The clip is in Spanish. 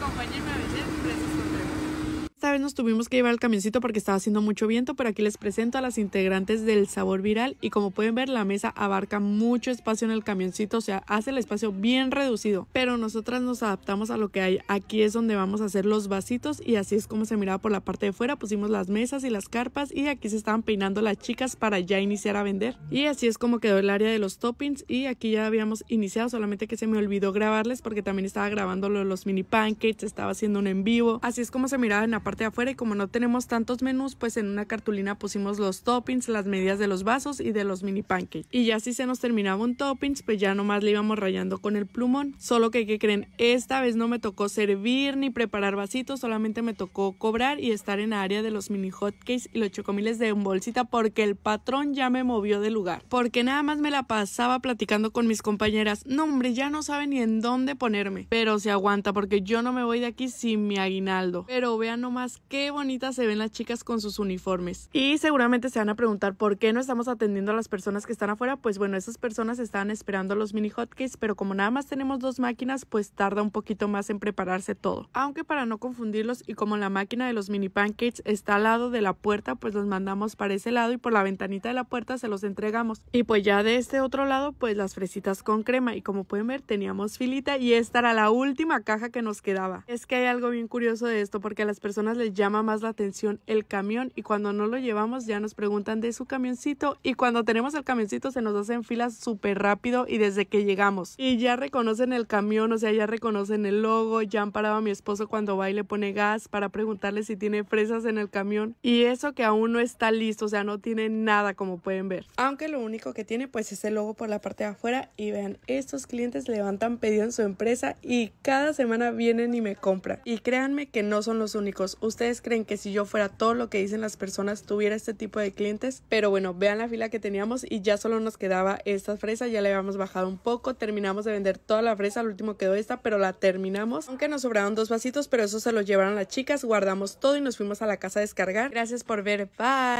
acompáñenme a veces, vez nos tuvimos que llevar el camioncito porque estaba haciendo mucho viento, pero aquí les presento a las integrantes del Sabor Viral y como pueden ver la mesa abarca mucho espacio en el camioncito, o sea, hace el espacio bien reducido, pero nosotras nos adaptamos a lo que hay. Aquí es donde vamos a hacer los vasitos y así es como se miraba por la parte de fuera, pusimos las mesas y las carpas y aquí se estaban peinando las chicas para ya iniciar a vender. Y así es como quedó el área de los toppings y aquí ya habíamos iniciado, solamente que se me olvidó grabarles porque también estaba grabando los mini pancakes, estaba haciendo un en vivo, así es como se miraba en la parte afuera y como no tenemos tantos menús, pues en una cartulina pusimos los toppings, las medidas de los vasos y de los mini pancakes. Y ya si se nos terminaba un toppings, pues ya nomás le íbamos rayando con el plumón. Solo que, ¿qué creen? Esta vez no me tocó servir ni preparar vasitos, solamente me tocó cobrar y estar en área de los mini hotcakes y los chocomiles de bolsita porque el patrón ya me movió de lugar. Porque nada más me la pasaba platicando con mis compañeras. No, hombre, ya no sabe ni en dónde ponerme. Pero se aguanta porque yo no me voy de aquí sin mi aguinaldo. Pero vean nomás qué bonitas se ven las chicas con sus uniformes. Y seguramente se van a preguntar por qué no estamos atendiendo a las personas que están afuera. Pues bueno, esas personas estaban esperando los mini hotcakes, pero como nada más tenemos dos máquinas, pues tarda un poquito más en prepararse todo. Aunque para no confundirlos y como la máquina de los mini pancakes está al lado de la puerta, pues los mandamos para ese lado y por la ventanita de la puerta se los entregamos. Y pues ya de este otro lado, pues las fresitas con crema. Y como pueden ver, teníamos filita y esta era la última caja que nos quedaba. Es que hay algo bien curioso de esto porque las personas les llama más la atención el camión y cuando no lo llevamos ya nos preguntan de su camioncito y cuando tenemos el camioncito se nos hacen filas súper rápido y desde que llegamos. Y ya reconocen el camión, o sea, ya reconocen el logo, ya han parado a mi esposo cuando va y le pone gas para preguntarle si tiene fresas en el camión y eso que aún no está listo, o sea, no tiene nada como pueden ver. Aunque lo único que tiene pues es el logo por la parte de afuera y vean, estos clientes levantan pedido en su empresa y cada semana vienen y me compran. Y créanme que no son los únicos, ¿ustedes creen que si yo fuera todo lo que dicen las personas tuviera este tipo de clientes? Pero bueno, vean la fila que teníamos y ya solo nos quedaba esta fresa, ya le habíamos bajado un poco, terminamos de vender toda la fresa, al último quedó esta, pero la terminamos. Aunque nos sobraron dos vasitos, pero eso se los llevaron las chicas, guardamos todo y nos fuimos a la casa a descargar. Gracias por ver, bye.